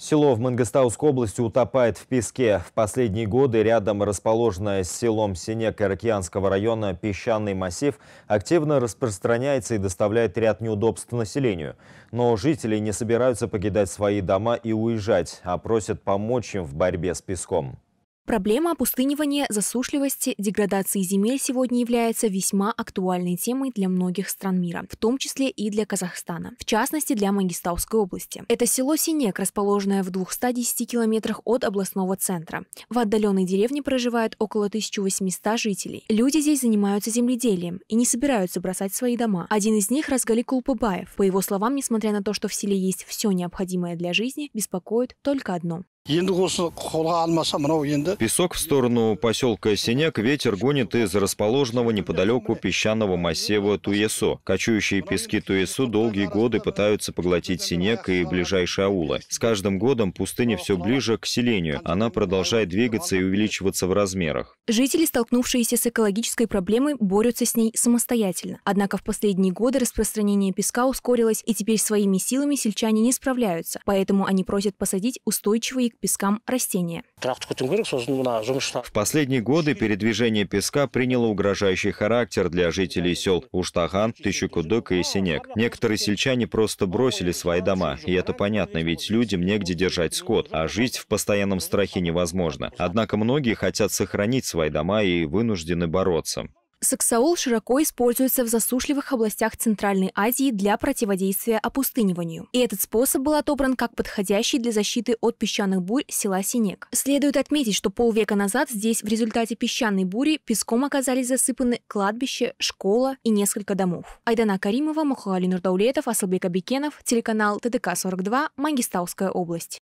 Село в Мангостауской области утопает в песке. В последние годы рядом расположенное с селом Синек Ирокеанского района песчаный массив активно распространяется и доставляет ряд неудобств населению. Но жители не собираются покидать свои дома и уезжать, а просят помочь им в борьбе с песком. Проблема опустынивания, засушливости, деградации земель сегодня является весьма актуальной темой для многих стран мира, в том числе и для Казахстана, в частности для Мангистауской области. Это село Синек, расположенное в 210 километрах от областного центра. В отдаленной деревне проживает около 1800 жителей. Люди здесь занимаются земледелием и не собираются бросать свои дома. Один из них Разгали Кулпыбаев. По его словам, несмотря на то, что в селе есть все необходимое для жизни, беспокоит только одно песок в сторону поселка синяк ветер гонит из расположенного неподалеку песчаного массива туесо кочующие пески туесо долгие годы пытаются поглотить синяк и ближайшие аулы с каждым годом пустыня все ближе к селению она продолжает двигаться и увеличиваться в размерах жители столкнувшиеся с экологической проблемой борются с ней самостоятельно однако в последние годы распространение песка ускорилось и теперь своими силами сельчане не справляются поэтому они просят посадить устойчивые к пескам растения. В последние годы передвижение песка приняло угрожающий характер для жителей сел Уштаган, Тыщукудык и Синек. Некоторые сельчане просто бросили свои дома, и это понятно, ведь людям негде держать скот, а жить в постоянном страхе невозможно. Однако многие хотят сохранить свои дома и вынуждены бороться. Саксаул широко используется в засушливых областях Центральной Азии для противодействия опустыниванию. И этот способ был отобран как подходящий для защиты от песчаных бурь села Синек. Следует отметить, что полвека назад здесь в результате песчаной бури песком оказались засыпаны кладбище, школа и несколько домов. Айдана Каримова, Мухали Нурдаулетов, Асалбек Абикенов, телеканал ТДК-42, Мангистауская область.